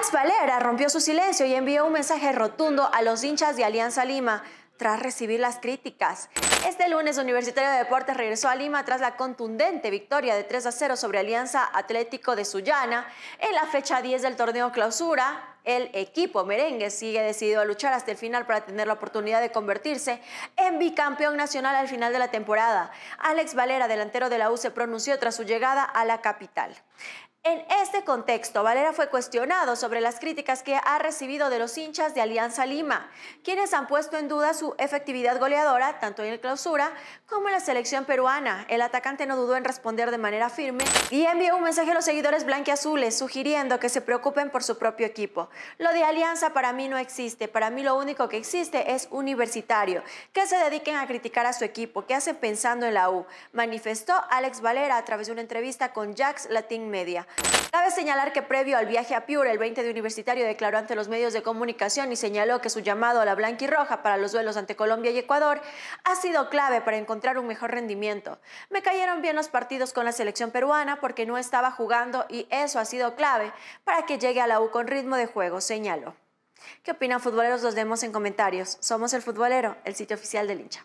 Alex Valera rompió su silencio y envió un mensaje rotundo a los hinchas de Alianza Lima tras recibir las críticas. Este lunes, Universitario de Deportes regresó a Lima tras la contundente victoria de 3 a 0 sobre Alianza Atlético de Sullana. En la fecha 10 del torneo clausura, el equipo merengue sigue decidido a luchar hasta el final para tener la oportunidad de convertirse en bicampeón nacional al final de la temporada. Alex Valera, delantero de la U, se pronunció tras su llegada a la capital. En este contexto, Valera fue cuestionado sobre las críticas que ha recibido de los hinchas de Alianza Lima, quienes han puesto en duda su efectividad goleadora tanto en el clausura como en la selección peruana. El atacante no dudó en responder de manera firme y envió un mensaje a los seguidores blanquiazules sugiriendo que se preocupen por su propio equipo. Lo de Alianza para mí no existe, para mí lo único que existe es universitario, que se dediquen a criticar a su equipo, que hacen pensando en la U, manifestó Alex Valera a través de una entrevista con Jax Latin Media. Cabe señalar que previo al viaje a Piura, el 20 de universitario declaró ante los medios de comunicación y señaló que su llamado a la roja para los duelos ante Colombia y Ecuador ha sido clave para encontrar un mejor rendimiento. Me cayeron bien los partidos con la selección peruana porque no estaba jugando y eso ha sido clave para que llegue a la U con ritmo de juego, señaló. ¿Qué opinan futboleros? Los vemos en comentarios. Somos El Futbolero, el sitio oficial del hincha.